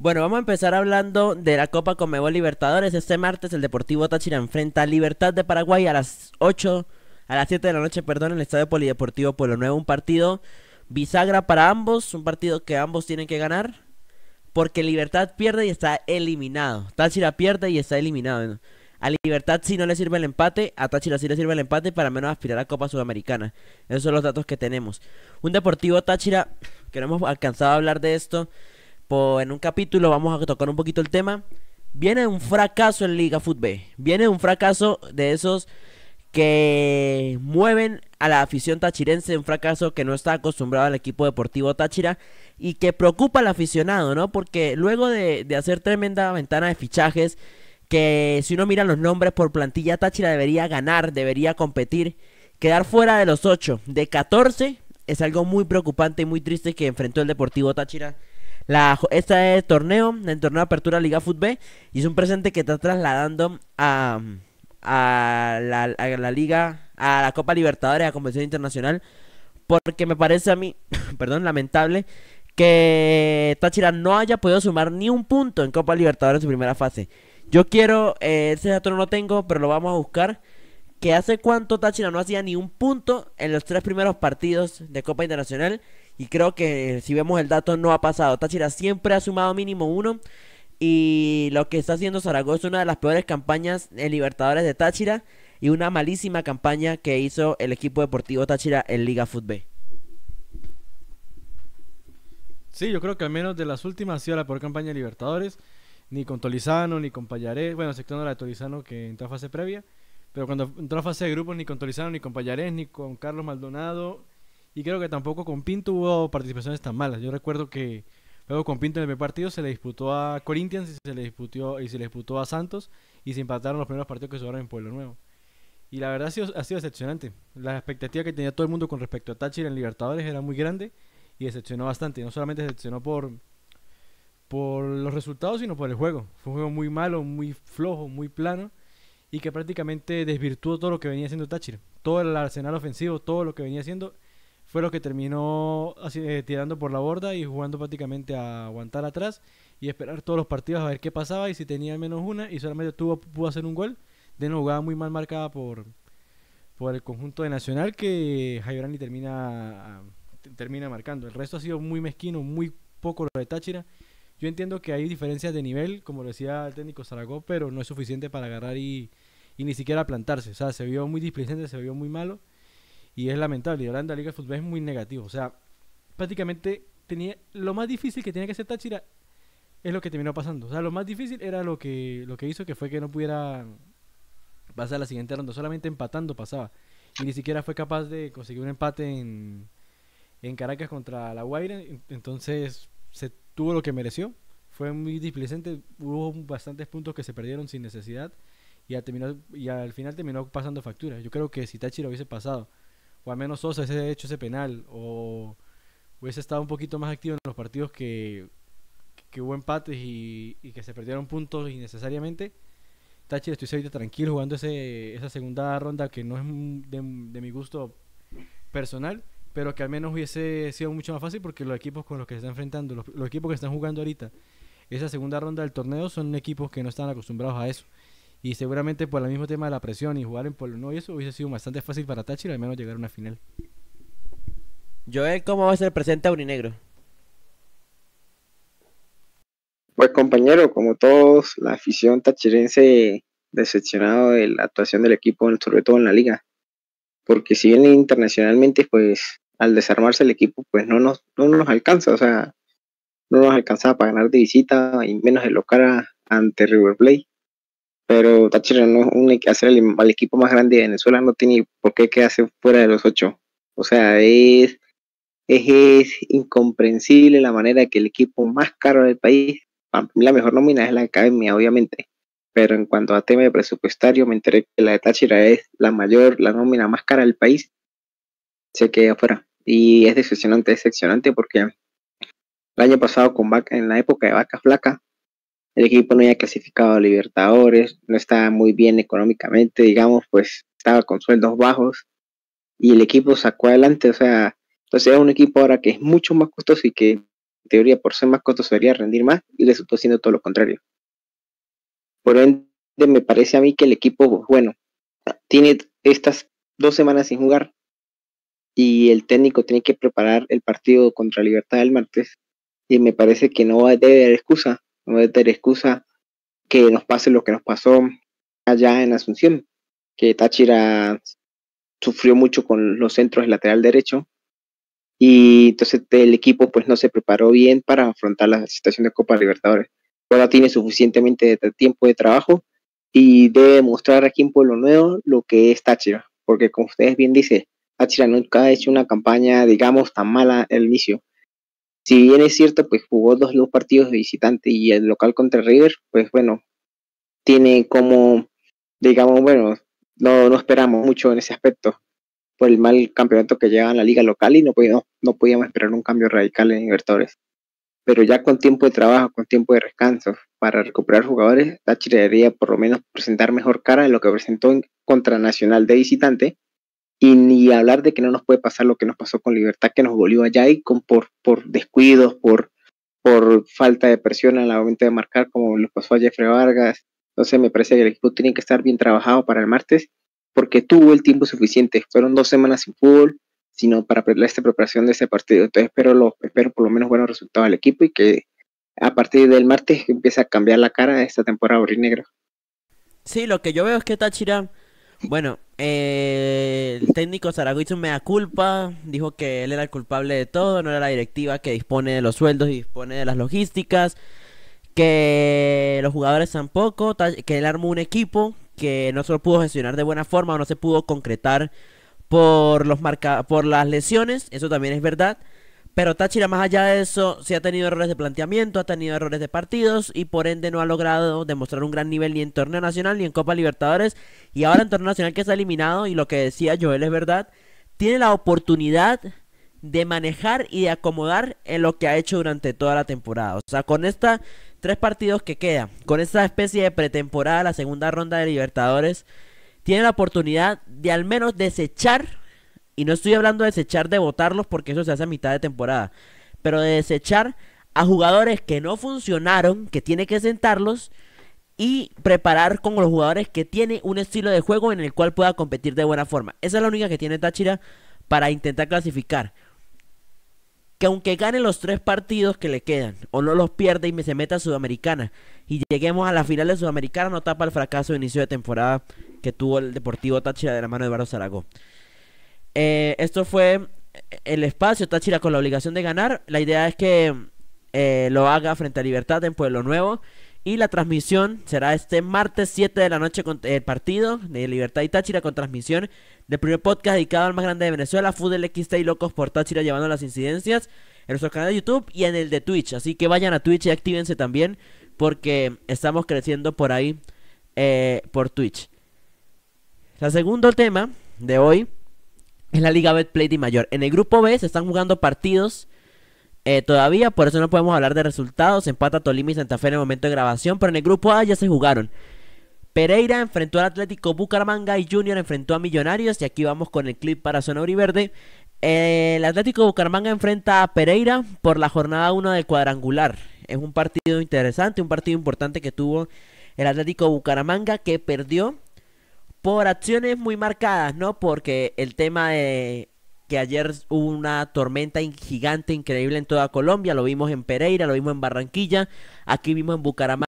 Bueno, vamos a empezar hablando de la Copa Conmebol Libertadores. Este martes el Deportivo Táchira enfrenta a Libertad de Paraguay a las 8, a las 7 de la noche, perdón, en el Estadio Polideportivo Pueblo Nuevo. Un partido bisagra para ambos, un partido que ambos tienen que ganar, porque Libertad pierde y está eliminado. Táchira pierde y está eliminado. A Libertad sí no le sirve el empate, a Táchira sí le sirve el empate para menos aspirar a Copa Sudamericana. Esos son los datos que tenemos. Un Deportivo Táchira, que no hemos alcanzado a hablar de esto, pues, en un capítulo vamos a tocar un poquito el tema. Viene un fracaso en Liga Fútbol. Viene un fracaso de esos que mueven a la afición tachirense, un fracaso que no está acostumbrado al equipo deportivo Táchira y que preocupa al aficionado, ¿no? Porque luego de, de hacer tremenda ventana de fichajes, que si uno mira los nombres por plantilla, Táchira debería ganar, debería competir, quedar fuera de los 8, de 14, es algo muy preocupante y muy triste que enfrentó el Deportivo Táchira la, es este torneo, el torneo de apertura Liga Fútbol, y es un presente que está trasladando a, la, Liga, a la Copa Libertadores, a la Convención Internacional, porque me parece a mí, perdón, lamentable que Táchira no haya podido sumar ni un punto en Copa Libertadores en su primera fase. Yo quiero, eh, ese dato no lo tengo, pero lo vamos a buscar. Que hace cuánto Táchira no hacía ni un punto en los tres primeros partidos de Copa Internacional y creo que eh, si vemos el dato no ha pasado. Táchira siempre ha sumado mínimo uno. Y lo que está haciendo Zaragoza es una de las peores campañas en Libertadores de Táchira. Y una malísima campaña que hizo el equipo deportivo Táchira en Liga Fútbol. Sí, yo creo que al menos de las últimas ha sido la peor campaña de Libertadores. Ni con Tolizano, ni con Payarés. Bueno, exceptuando la de Tolizano que entró a fase previa. Pero cuando entró a fase de grupos, ni con Tolizano, ni con Payarés, ni con Carlos Maldonado, y creo que tampoco con Pinto hubo participaciones tan malas. Yo recuerdo que luego con Pinto en el primer partido se le disputó a Corinthians y se le disputó, y se le disputó a Santos y se empataron los primeros partidos que se jugaron en Pueblo Nuevo. Y la verdad ha sido, decepcionante. La expectativa que tenía todo el mundo con respecto a Táchira en Libertadores era muy grande y decepcionó bastante. No solamente decepcionó por, por los resultados, sino por el juego. Fue un juego muy malo, muy flojo, muy plano y que prácticamente desvirtuó todo lo que venía haciendo Táchira. Todo el arsenal ofensivo, todo lo que venía haciendo fue lo que terminó eh, tirando por la borda y jugando prácticamente a aguantar atrás y esperar todos los partidos a ver qué pasaba y si tenía menos una y solamente tuvo, pudo hacer un gol de una jugada muy mal marcada por, por el conjunto de Nacional que Jairani termina, ah, termina marcando. El resto ha sido muy mezquino, muy poco lo de Táchira. Yo entiendo que hay diferencias de nivel, como decía el técnico Zaragoza, pero no es suficiente para agarrar y, y ni siquiera plantarse. O sea, se vio muy displicente, se vio muy malo y es lamentable. Y hablando de la Liga de Fútbol es muy negativo. O sea, prácticamente tenía lo más difícil que tenía que hacer Táchira es lo que terminó pasando. O sea, lo más difícil era lo que, lo que hizo, que fue que no pudiera pasar a la siguiente ronda. Solamente empatando pasaba. Y ni siquiera fue capaz de conseguir un empate en, Caracas contra la Guaira. Entonces se tuvo lo que mereció. Fue muy displicente. Hubo bastantes puntos que se perdieron sin necesidad. Y al, y al final terminó pasando facturas Yo creo que si Táchira hubiese pasado o al menos Sosa hubiese hecho ese penal, o hubiese estado un poquito más activo en los partidos que, hubo empates y, que se perdieron puntos innecesariamente, Táchira estoy ahorita tranquilo jugando ese, esa segunda ronda que no es de, mi gusto personal, pero que al menos hubiese sido mucho más fácil porque los equipos con los que se están enfrentando, los equipos que están jugando ahorita, esa segunda ronda del torneo son equipos que no están acostumbrados a eso. Y seguramente por el mismo tema de la presión y jugar en Polo No y eso hubiese sido bastante fácil para Táchira, al menos llegar a una final. Joel, ¿cómo va a ser presente a Uninegro? Pues compañero, como todos, la afición tachirense decepcionado de la actuación del equipo, sobre todo en la liga. Porque si bien internacionalmente, pues al desarmarse el equipo, pues no nos, no nos alcanza, o sea, no nos alcanzaba para ganar de visita y menos de local ante River Plate pero Táchira no es un hacer el, equipo más grande de Venezuela no tiene por qué quedarse fuera de los ocho. O sea, es, es, incomprensible la manera que el equipo más caro del país, la mejor nómina es la academia, obviamente, pero en cuanto a tema presupuestario, me enteré que la de Táchira es la mayor, la nómina más cara del país, se queda afuera. Y es decepcionante, decepcionante porque el año pasado con en la época de vacas Flaca, el equipo no había clasificado a Libertadores, no estaba muy bien económicamente, digamos, pues estaba con sueldos bajos y el equipo sacó adelante, o sea, entonces era un equipo ahora que es mucho más costoso y que en teoría por ser más costoso debería rendir más y resultó siendo todo lo contrario. Por ende, me parece a mí que el equipo, bueno, tiene estas dos semanas sin jugar y el técnico tiene que preparar el partido contra Libertad el martes y me parece que no debe haber excusa no debe tener excusa que nos pase lo que nos pasó allá en Asunción, que Táchira sufrió mucho con los centros de lateral derecho y entonces el equipo pues no se preparó bien para afrontar la situación de Copa Libertadores. Ahora tiene suficientemente tiempo de trabajo y debe mostrar aquí en Pueblo Nuevo lo que es Táchira, porque como ustedes bien dicen, Táchira nunca ha hecho una campaña, digamos, tan mala al inicio si bien es cierto, pues jugó dos, dos partidos de visitante y el local contra River, pues bueno, tiene como, digamos, bueno, no, no esperamos mucho en ese aspecto por el mal campeonato que lleva en la liga local y no, no, no podíamos esperar un cambio radical en Libertadores. Pero ya con tiempo de trabajo, con tiempo de descanso, para recuperar jugadores, la debería por lo menos presentar mejor cara en lo que presentó en contra Nacional de visitante y ni hablar de que no nos puede pasar lo que nos pasó con Libertad, que nos volvió allá y con, por, por descuidos, por, por falta de presión en la momento de marcar, como le pasó a Jeffrey Vargas. Entonces me parece que el equipo tiene que estar bien trabajado para el martes, porque tuvo el tiempo suficiente. Fueron dos semanas sin fútbol, sino para esta preparación de ese partido. Entonces espero, lo, espero por lo menos buenos resultados del equipo y que a partir del martes empiece a cambiar la cara de esta temporada Negro. Sí, lo que yo veo es que Táchira... Bueno, eh, el técnico Zaragoza me da culpa, dijo que él era el culpable de todo, no era la directiva que dispone de los sueldos y dispone de las logísticas, que los jugadores tampoco, que él armó un equipo que no se lo pudo gestionar de buena forma o no se pudo concretar por los por las lesiones, eso también es verdad. Pero Táchira, más allá de eso, sí ha tenido errores de planteamiento, ha tenido errores de partidos y por ende no ha logrado demostrar un gran nivel ni en torneo nacional ni en Copa Libertadores. Y ahora en torneo nacional que se ha eliminado, y lo que decía Joel es verdad, tiene la oportunidad de manejar y de acomodar en lo que ha hecho durante toda la temporada. O sea, con estos tres partidos que quedan, con esta especie de pretemporada, la segunda ronda de Libertadores, tiene la oportunidad de al menos desechar y no estoy hablando de desechar de votarlos porque eso se hace a mitad de temporada. Pero de desechar a jugadores que no funcionaron, que tiene que sentarlos y preparar con los jugadores que tiene un estilo de juego en el cual pueda competir de buena forma. Esa es la única que tiene Táchira para intentar clasificar. Que aunque gane los tres partidos que le quedan, o no los pierde y se meta a Sudamericana, y lleguemos a la final de Sudamericana, no tapa el fracaso de inicio de temporada que tuvo el Deportivo Táchira de la mano de Barros Zaragoza. Eh, esto fue eh, el espacio Táchira con la obligación de ganar. La idea es que eh, lo haga frente a Libertad en Pueblo Nuevo. Y la transmisión será este martes 7 de la noche con el partido de Libertad y Táchira con transmisión del primer podcast dedicado al más grande de Venezuela, Fútbol y Locos por Táchira llevando las incidencias en nuestro canal de YouTube y en el de Twitch. Así que vayan a Twitch y actívense también porque estamos creciendo por ahí por Twitch. El segundo tema de hoy es la Liga Betplay de Mayor. En el grupo B se están jugando partidos eh, todavía, por eso no podemos hablar de resultados. Empata Tolima y Santa Fe en el momento de grabación, pero en el grupo A ya se jugaron. Pereira enfrentó al Atlético Bucaramanga y Junior enfrentó a Millonarios. Y aquí vamos con el clip para Zona y eh, el Atlético Bucaramanga enfrenta a Pereira por la jornada 1 del cuadrangular. Es un partido interesante, un partido importante que tuvo el Atlético Bucaramanga que perdió por acciones muy marcadas, ¿no? Porque el tema de que ayer hubo una tormenta gigante increíble en toda Colombia, lo vimos en Pereira, lo vimos en Barranquilla, aquí vimos en Bucaramanga.